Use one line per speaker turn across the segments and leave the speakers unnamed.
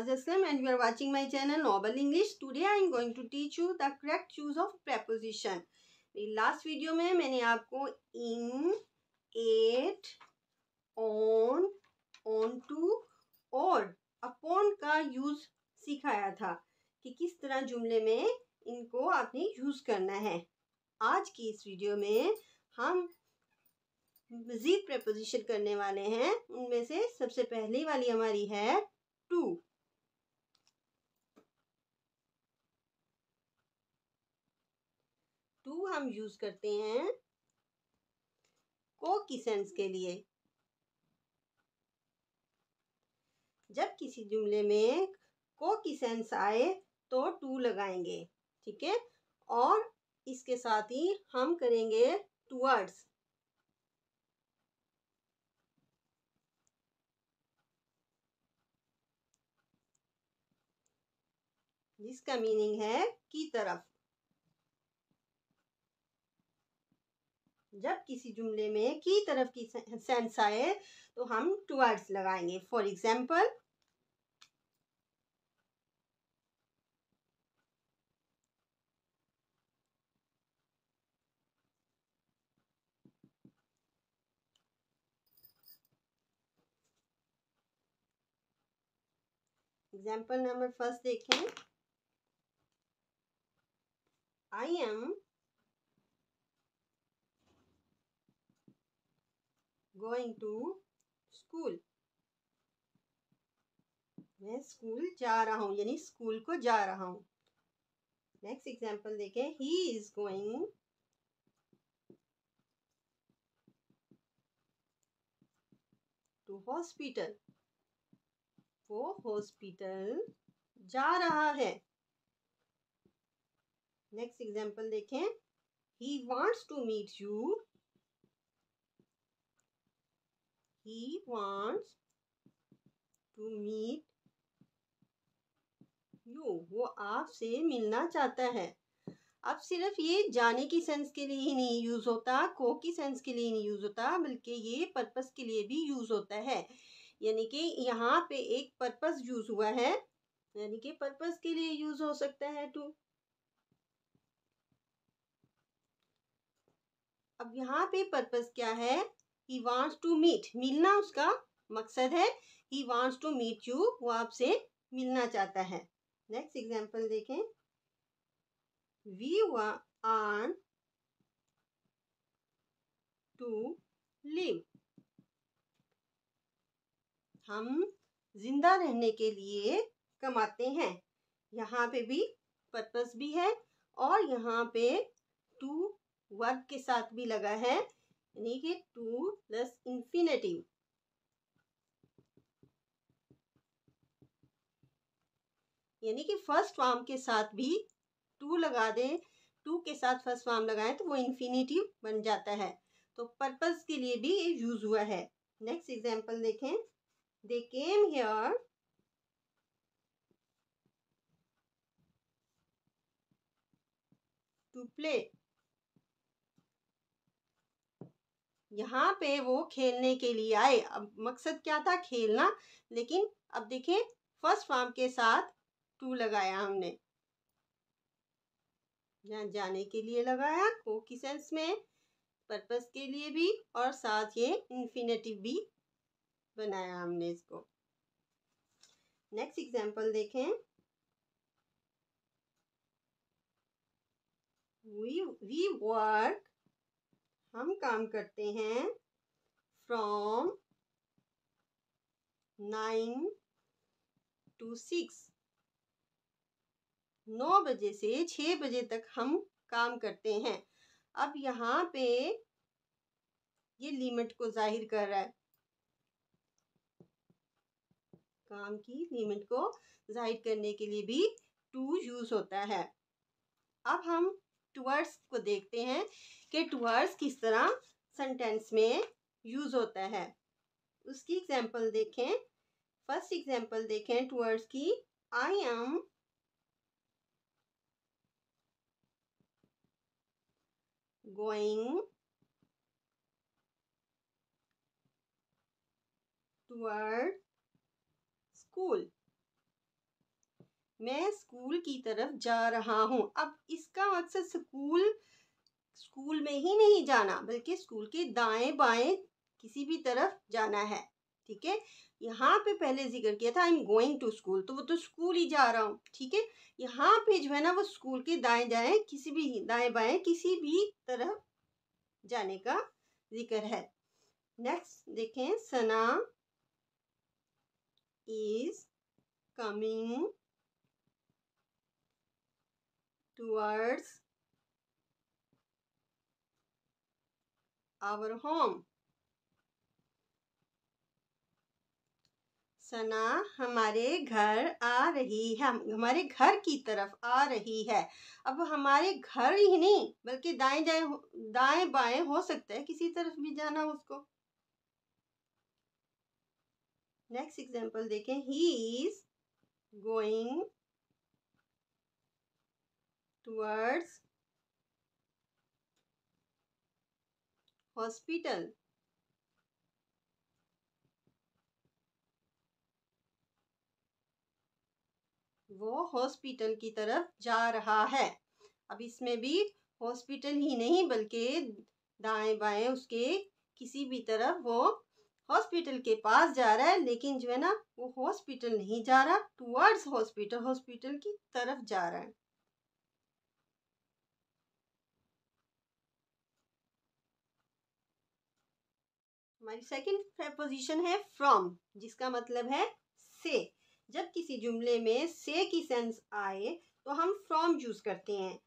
Faz Aslam and you are watching my channel Noble English. Today I am going to teach you the correct use of preposition. Last video में मैंने आपको in at on on to और upon का use सिखाया था कि किस तरह जुमले में इनको आपने यूज करना है आज की इस वीडियो में हम मजीद प्रपोजिशन करने वाले हैं उनमें से सबसे पहली वाली हमारी है टू हम यूज करते हैं कोकिसेंस के लिए जब किसी जुमले में कोकिसेंस आए तो टू लगाएंगे ठीक है और इसके साथ ही हम करेंगे टूवर्ड्स जिसका मीनिंग है की तरफ जब किसी जुमले में की तरफ की सेंस आए तो हम टुवर्ड्स लगाएंगे for example example number first देखें I am going to school मैं स्कूल जा रहा हूँ यानी स्कूल को जा रहा हूँ नेक्स्ट एग्जाम्पल देखें he is going to hospital वो हॉस्पिटल जा रहा है नेक्स्ट एग्जाम्पल देखें he wants to meet you He wants to meet you. वो आपसे मिलना चाहता है अब सिर्फ ये जाने की सेंस के लिए ही नहीं यूज़ होता को की सेंस के लिए नहीं यूज़ होता बल्कि ये पर्पस के लिए भी यूज़ होता है यानी कि यहाँ पे एक पर्पस यूज़ हुआ है यानी कि पर्पस के लिए यूज़ हो सकता है टू अब यहाँ पे पर्पस क्या है ही वांट्स टू मीट मिलना उसका मकसद है he wants to meet you वो आपसे मिलना चाहता है नेक्स्ट एग्जाम्पल देखें वी आर टू लिव हम जिंदा रहने के लिए कमाते हैं यहाँ पे भी पर्पस भी है और यहाँ पे टू वर्क के साथ भी लगा है यानी कि टू प्लस इंफिनेटिव यानी कि फर्स्ट फॉर्म के साथ भी टू लगा दें टू के साथ फर्स्ट फॉर्म लगाएं तो वो इन्फिनेटिव बन जाता है तो पर्पस के लिए भी ये यूज हुआ है नेक्स्ट एग्जांपल देखें they came here to play यहाँ पे वो खेलने के लिए आए अब मकसद क्या था खेलना लेकिन अब देखिए फर्स्ट फॉर्म के साथ टू लगाया हमने यहाँ जाने के लिए लगाया को की सेंस में पर्पस के लिए भी और साथ ये इन्फिनेटिव भी बनाया हमने इसको नेक्स्ट एग्जांपल देखें वी वी वर्क हम काम करते हैं फ्रॉम नाइन टू सिक्स नौ बजे से छ बजे तक हम काम करते हैं अब यहाँ पे ये लिमिट को जाहिर कर रहा है काम की लिमिट को जाहिर करने के लिए भी टू यूज़ होता है अब हम टूअर्स को देखते हैं कि टूअर्स किस तरह सेंटेंस में यूज़ होता है उसकी एग्जांपल देखें फर्स्ट एग्जांपल देखें टूअर्स की I am going towards school मैं स्कूल की तरफ जा रहा हूँ अब इसका मकसद स्कूल स्कूल में ही नहीं जाना बल्कि स्कूल के दाएं बाएं किसी भी तरफ जाना है ठीक है यहाँ पे पहले जिक्र किया था I am going to school तो वो तो स्कूल ही जा रहा हूँ ठीक है यहाँ पे जो है ना वो स्कूल के दाएं जाएं किसी भी दाएं बाएं किसी भी तरफ जाने का जिक्र है नेक्स्ट देखें Sana is coming towards our home Sana हमारे घर आ रही है हमारे घर की तरफ आ रही है अब हमारे घर ही नहीं बल्कि दाएं जाएं दाएं बाएं हो सकता है किसी तरफ भी जाना उसको नेक्स्ट एग्जांपल देखें he is going towards hospital वो हॉस्पिटल की तरफ जा रहा है अब इसमें भी हॉस्पिटल ही नहीं बल्कि दाएं बाएं उसके किसी भी तरफ वो हॉस्पिटल के पास जा रहा है लेकिन जो है ना वो हॉस्पिटल नहीं जा रहा टूवर्ड्स हॉस्पिटल हॉस्पिटल की तरफ जा रहा है हमारी सेकंड प्रपोजिशन है फ्रॉम जिसका मतलब है से जब किसी जुमले में से की सेंस आए तो हम फ्रॉम यूज़ करते हैं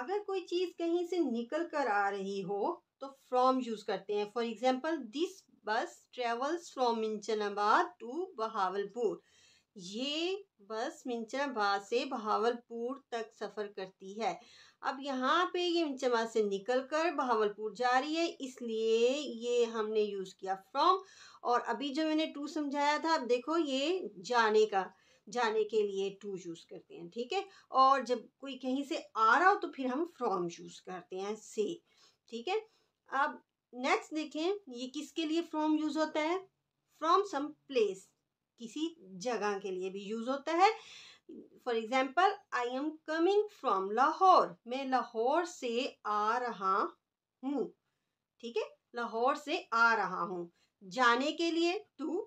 अगर कोई चीज़ कहीं से निकल कर आ रही हो तो फ्रॉम यूज़ करते हैं for example this bus travels from Minchinabad to Bahawalpur ये बस मिंचनाबाद से बहावलपुर तक सफ़र करती है अब यहाँ पे ये चमा से निकल कर बहावलपुर जा रही है इसलिए ये हमने यूज़ किया फ्रॉम और अभी जो मैंने टू समझाया था अब देखो ये जाने का जाने के लिए टू यूज़ करते हैं ठीक है और जब कोई कहीं से आ रहा हो तो फिर हम फ्रॉम यूज़ करते हैं से ठीक है अब नेक्स्ट देखें ये किसके लिए फ्रॉम यूज़ होता है फ्रॉम सम प्लेस किसी जगह के लिए भी यूज़ होता है for example I am coming from Lahore मैं लाहौर से आ रहा हूँ ठीक है लाहौर से आ रहा हूँ जाने के लिए टू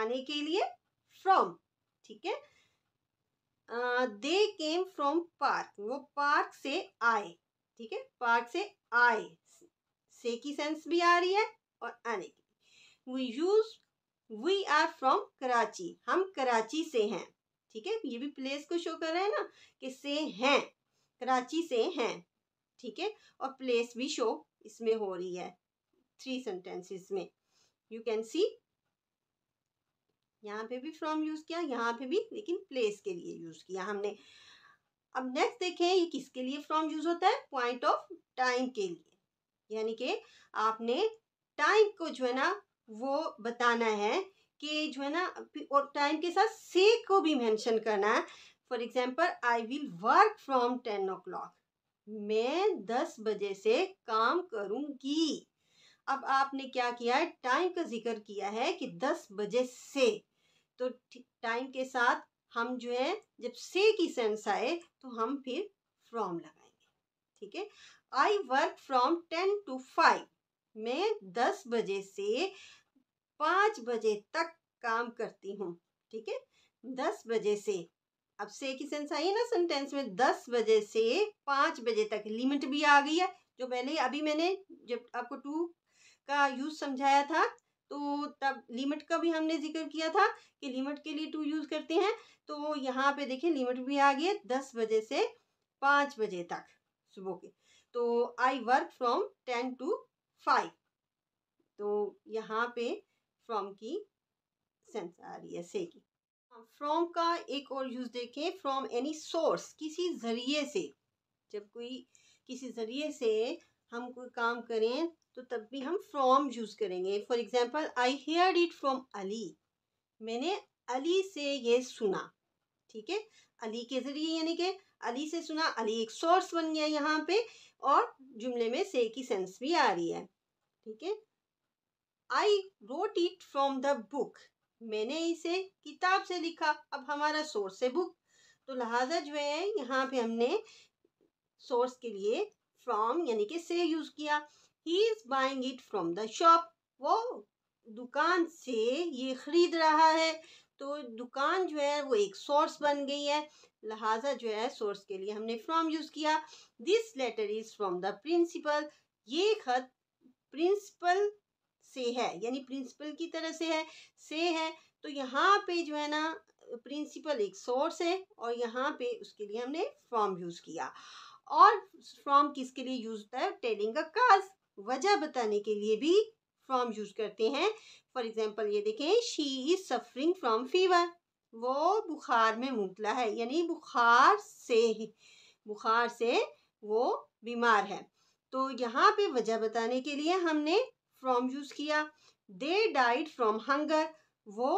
आने के लिए फ्रॉम ठीक है दे केम फ्रॉम पार्क वो पार्क से आए ठीक है पार्क से आए से की सेंस भी आ रही है और आने की we use we are from Karachi हम कराची से हैं ठीक है ये भी प्लेस को शो कर रहा है ना कि से हैं कराची से हैं ठीक है और प्लेस भी शो इसमें हो रही है थ्री सेंटेंसेस में यू कैन सी यहाँ पे भी फ्रॉम यूज़ किया यहाँ पे भी लेकिन प्लेस के लिए यूज़ किया हमने अब नेक्स्ट देखें ये किसके लिए फ्रॉम यूज़ होता है पॉइंट ऑफ टाइम के लिए यानी कि आपने टाइम को जो है ना वो बताना है कि जो है ना और टाइम के साथ से को भी मेंशन करना है for example I will work from ten o'clock मैं दस बजे से काम करूंगी अब आपने क्या किया है टाइम का जिक्र किया है कि दस बजे से तो टाइम के साथ हम जो है जब से की सेंस आए तो हम फिर फ्रॉम लगाएंगे ठीक है I work from ten to five मैं दस बजे से पाँच बजे तक काम करती हूँ ठीक है दस बजे से अब से की सेंस आई है ना सेंटेंस में दस बजे से पाँच बजे तक लिमिट भी आ गई है जो पहले अभी मैंने जब आपको टू का यूज़ समझाया था तो तब लिमिट का भी हमने जिक्र किया था कि लिमिट के लिए टू यूज़ करते हैं तो यहाँ पे देखिए लिमिट भी आ गई दस बजे से पाँच बजे तक सुबह के तो I work from ten to five तो यहाँ पे फ्रॉम की सेंस आ रही है से की फ्रॉम का एक और यूज़ देखें फ्रॉम एनी सोर्स किसी ज़रिए से जब कोई किसी ज़रिए से हम कोई काम करें तो तब भी हम फ्रॉम यूज़ करेंगे for example I hear it from Ali मैंने अली से ये सुना ठीक है अली के ज़रिए यानी कि अली से सुना अली एक सोर्स बन गया यहाँ पे और जुमले में से की सेंस भी आ रही है ठीक है I wrote it from the book मैंने इसे किताब से लिखा अब हमारा सोर्स है बुक तो लिहाजा जो है यहाँ पे हमने सोर्स के लिए फ्रॉम यानी कि से यूज़ किया ही is buying it from the shop वो दुकान से ये ख़रीद रहा है तो दुकान जो है वो एक सोर्स बन गई है लिहाजा जो है सोर्स के लिए हमने फ्रॉम यूज़ किया this letter is from the principal ये ख़त प्रिंसिपल से है यानी प्रिंसिपल की तरह से है से है तो यहाँ पे जो है ना प्रिंसिपल एक सोर्स है और यहाँ पे उसके लिए हमने फॉर्म यूज़ किया और फॉर्म किसके लिए यूज़ होता है टेलिंग अ काज वजह बताने के लिए भी फॉर्म यूज़ करते हैं फॉर एग्जाम्पल ये देखें she is suffering from fever वो बुखार में मुबला है यानी बुखार से ही बुखार से वो बीमार है तो यहाँ पे वजह बताने के लिए हमने फ्रॉम यूज किया दे डाइड फ्रॉम हंगर वो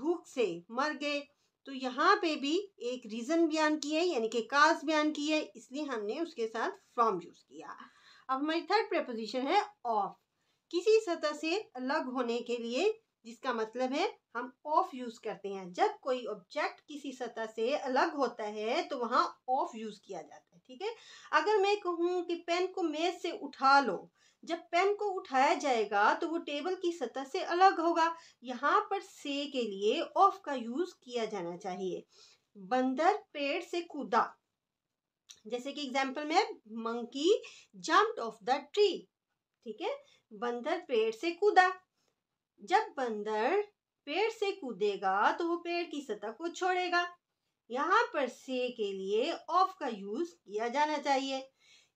भूख से मर गए तो यहाँ पे भी एक रीज़न बयान किया है यानी कि काज बयान की है इसलिए हमने उसके साथ फ्रॉम यूज़ किया अब हमारी थर्ड प्रपोजिशन है ऑफ किसी सतह से अलग होने के लिए जिसका मतलब है हम ऑफ यूज़ करते हैं जब कोई ऑब्जेक्ट किसी सतह से अलग होता है तो वहाँ ऑफ यूज़ किया जाता है ठीक है अगर मैं कहूँ कि पेन को मेज़ से उठा लो जब पेन को उठाया जाएगा तो वो टेबल की सतह से अलग होगा यहाँ पर से के लिए ऑफ का यूज किया जाना चाहिए बंदर पेड़ से कूदा जैसे कि एग्जाम्पल में monkey jump off the tree ठीक है बंदर पेड़ से कूदा जब बंदर पेड़ से कूदेगा तो वो पेड़ की सतह को छोड़ेगा यहाँ पर से के लिए ऑफ का यूज किया जाना चाहिए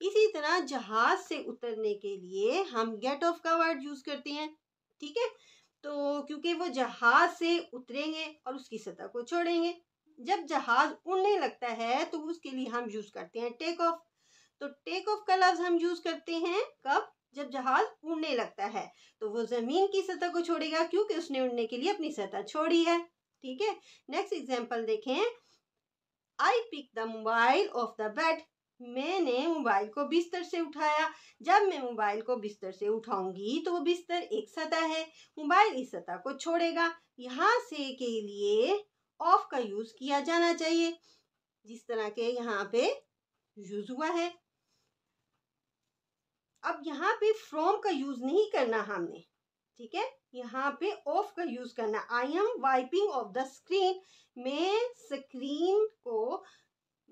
इसी तरह जहाज से उतरने के लिए हम गेट ऑफ का वर्ड यूज़ करते हैं ठीक है तो क्योंकि वो जहाज से उतरेंगे और उसकी सतह को छोड़ेंगे जब जहाज उड़ने लगता है तो उसके लिए हम यूज़ करते हैं टेक ऑफ तो टेक ऑफ का लफ्ज़ हम यूज़ करते हैं कब जब जहाज उड़ने लगता है तो वो ज़मीन की सतह को छोड़ेगा क्योंकि उसने उड़ने के लिए अपनी सतह छोड़ी है ठीक है नेक्स्ट एग्जाम्पल देखें I pick the mobile off the bed मैंने मोबाइल को बिस्तर से उठाया जब मैं मोबाइल को बिस्तर से उठाऊंगी तो वो बिस्तर एक सतह है मोबाइल इस सतह को छोड़ेगा यहाँ से के लिए ऑफ का यूज़ किया जाना चाहिए जिस तरह के यहाँ पे यूज़ हुआ है अब यहाँ पे फ्रॉम का यूज़ नहीं करना हमने ठीक है यहाँ पे ऑफ का यूज़ करना I am wiping off the screen मैं स्क्रीन को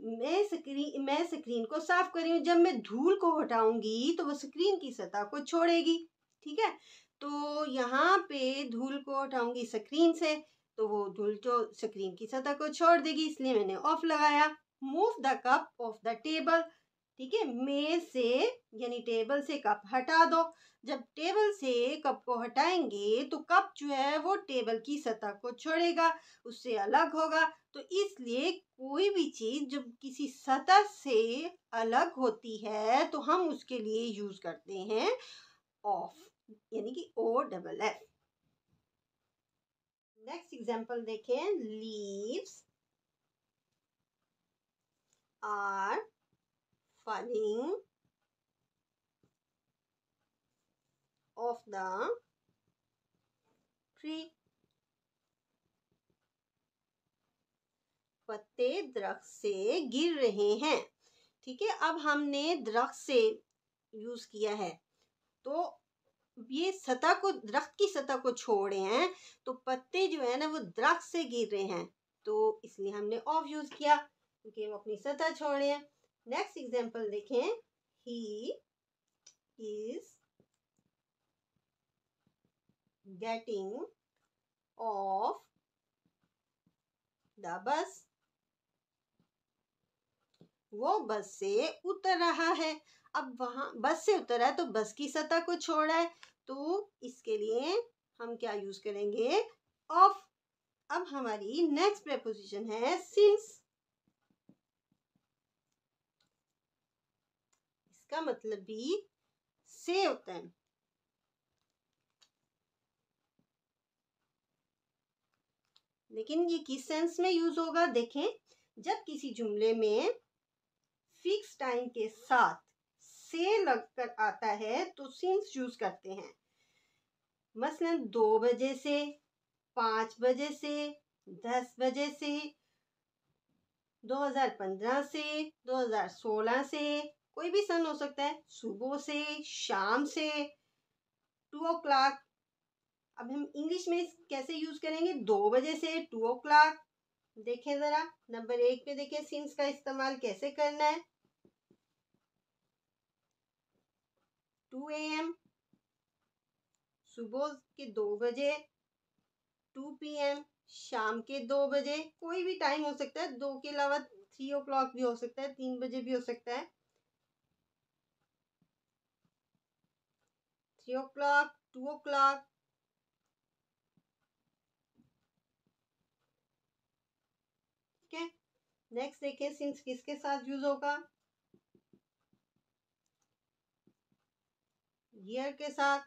मैं स्क्रीन मैं स्क्रीन को साफ कर रही हूँ जब मैं धूल को हटाऊंगी तो वो स्क्रीन की सतह को छोड़ेगी ठीक है तो यहाँ पे धूल को हटाऊंगी स्क्रीन से तो वो धूल जो स्क्रीन की सतह को छोड़ देगी इसलिए मैंने ऑफ लगाया move the cup off the table ठीक है मेज से यानी टेबल से कप हटा दो जब टेबल से कप को हटाएंगे तो कप जो है वो टेबल की सतह को छोड़ेगा उससे अलग होगा तो इसलिए कोई भी चीज़ जब किसी सतह से अलग होती है तो हम उसके लिए यूज़ करते हैं ऑफ यानी कि O double F next example देखें leaves are falling of the tree पत्ते दरख्त से गिर रहे हैं ठीक है अब हमने दरख्त से यूज किया है तो ये सतह को दरख्त की सतह को छोड़े हैं तो पत्ते जो है ना वो दरख्त से गिर रहे हैं तो इसलिए हमने ऑफ यूज किया क्योंकि वो अपनी सतह छोड़े हैं नेक्स्ट एग्जाम्पल देखें he is getting off the bus वो बस से उतर रहा है अब वहां बस से उतर रहा है तो बस की सतह को छोड़ रहा है तो इसके लिए हम क्या यूज़ करेंगे ऑफ अब हमारी नेक्स्ट प्रपोजिशन है सिंस इसका मतलब भी से होता है लेकिन ये किस सेंस में यूज होगा देखें जब किसी जुमले में फिक्स टाइम के साथ से लगकर आता है तो सिंस यूज करते हैं मसलन दो बजे से पाँच बजे से दस बजे से 2015 से 2016 से कोई भी सन हो सकता है सुबह से शाम से टू ओ क्लाक अब हम इंग्लिश में कैसे यूज़ करेंगे दो बजे से टू ओ क्लाक देखें ज़रा नंबर एक पे देखें सिंस का इस्तेमाल कैसे करना है टू ए एम सुबह के दो बजे टू पी एम शाम के दो बजे कोई भी टाइम हो सकता है दो के अलावा थ्री ओ क्लॉक भी हो सकता है तीन बजे भी हो सकता है three o'clock two o'clock ठीक है नेक्स्ट देखिए सिंस किसके साथ यूज होगा ईयर के साथ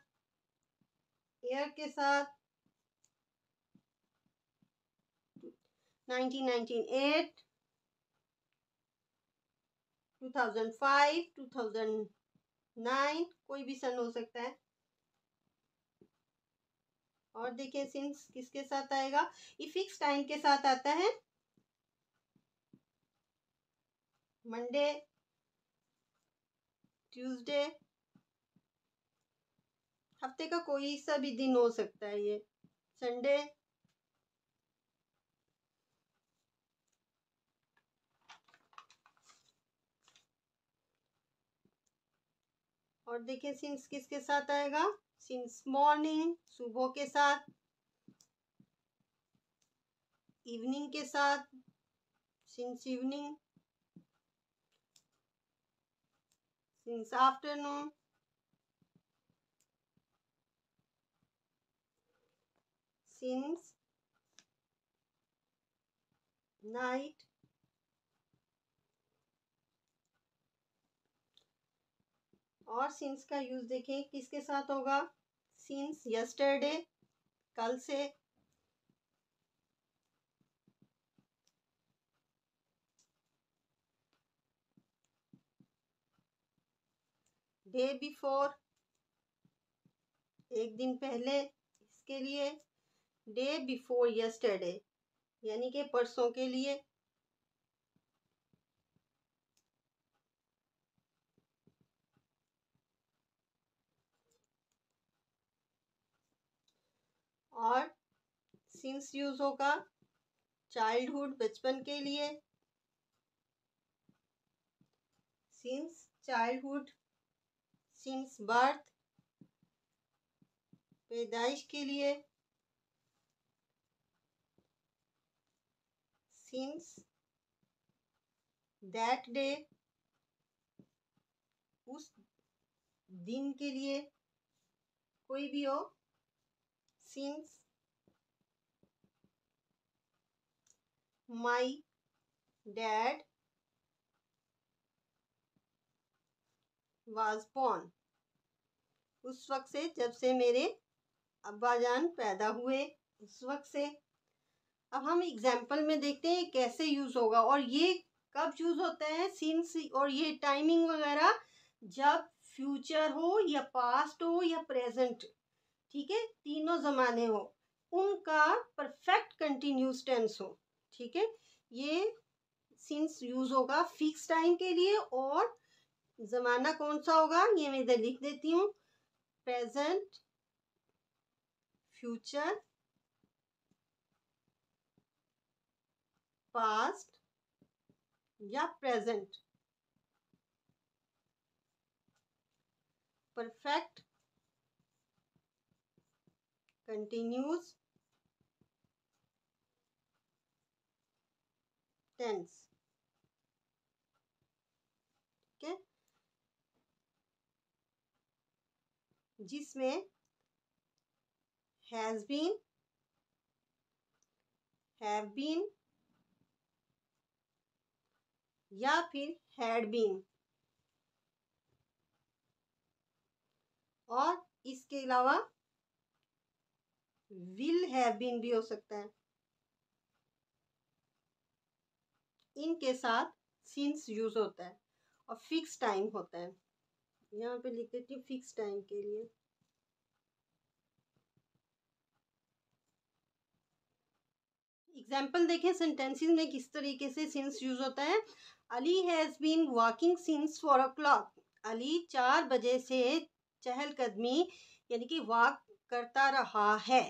ईयर के साथ 1998 2005 2009 कोई भी सन हो सकता है और देखिए सिंस किसके साथ आएगा ये फिक्स टाइम के साथ आता है मंडे ट्यूसडे हफ्ते का कोई सा भी दिन हो सकता है ये संडे और देखिए सिंस किसके साथ आएगा सिंस मॉर्निंग सुबह के साथ इवनिंग के साथ since evening since afternoon since night और सिंस का यूज़ देखें किसके साथ होगा सिंस यस्टरडे कल से डे बिफोर एक दिन पहले इसके लिए डे बिफोर यस्टरडे यानी कि परसों के लिए और सिंस यूज होगा चाइल्डहुड बचपन के लिए सिंस चाइल्डहुड सिंस बर्थ पैदाइश के लिए सिंस दैट डे उस दिन के लिए कोई भी हो since my dad was born उस वक्त से जब से मेरे जान पैदा हुए उस वक्त से अब हम एग्जाम्पल में देखते हैं कैसे यूज़ होगा और ये कब यूज़ होता है सीन्स और ये टाइमिंग वगैरह जब फ्यूचर हो या पास्ट हो या प्रेजेंट ठीक है तीनों ज़माने हो उनका परफेक्ट कंटिन्यूस टेंस हो ठीक है ये सिंस यूज़ होगा फिक्स टाइम के लिए और ज़माना कौन सा होगा ये मैं इधर लिख देती हूँ प्रेजेंट फ्यूचर पास्ट या present perfect continuous tense okay jisme has been have been या फिर had been और इसके अलावा विल हैव बीन भी हो सकता है इनके साथ सिंस यूज होता है और फिक्स टाइम होता है यहाँ पे लिख देती हूँ फिक्स टाइम के लिए एग्जाम्पल देखें सेंटेंसेस में किस तरीके से सिंस यूज होता है Ali has been walking since four o'clock Ali चार बजे से चहलकदमी यानी कि वॉक करता रहा है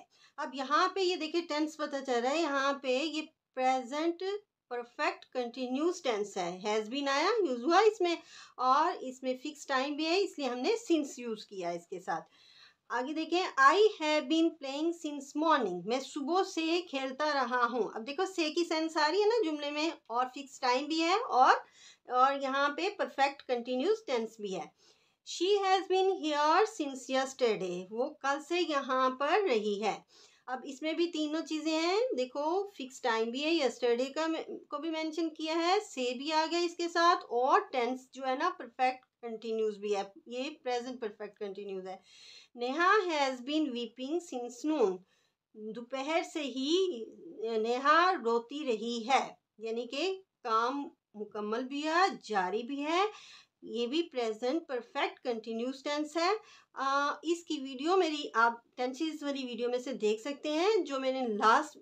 अब यहाँ पे ये देखिए टेंस पता चल रहा है यहाँ पे ये प्रेजेंट परफेक्ट कंटिन्यूस टेंस है हैज़ बीन आया यूज़ हुआ इसमें और इसमें फिक्स टाइम भी है इसलिए हमने सिंस यूज़ किया इसके साथ आगे देखें I have been playing since morning मैं सुबह से खेलता रहा हूँ अब देखो से की सेंस आ रही है ना जुमले में और फिक्स टाइम भी है और और यहाँ पे परफेक्ट कंटिन्यूस टेंस भी है she has been here since yesterday वो कल से यहाँ पर रही है अब इसमें भी तीनों चीज़ें हैं देखो फिक्स टाइम भी है यस्टरडे का को भी मेंशन किया है से भी आ गया इसके साथ और टेंस जो है ना परफेक्ट कंटिन्यूज भी है ये प्रेजेंट परफेक्ट कंटिन्यूज है Neha has been weeping since noon दोपहर से ही नेहा रोती रही है यानी कि काम मुकम्मल भी है जारी भी है ये भी प्रेजेंट परफेक्ट कंटिन्यूस टेंस है आ, इसकी वीडियो मेरी आप टेंसेज वाली वीडियो में से देख सकते हैं जो मैंने लास्ट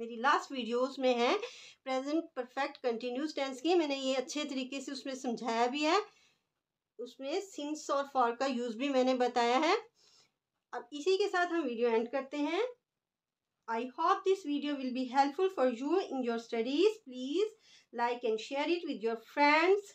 मेरी लास्ट वीडियोस में है प्रेजेंट परफेक्ट कंटिन्यूस टेंस की मैंने ये अच्छे तरीके से उसमें समझाया भी है उसमें सिंस और फॉर का यूज़ भी मैंने बताया है अब इसी के साथ हम वीडियो एंड करते हैं I hope this video will be helpful for you in your studies please like and share it with your friends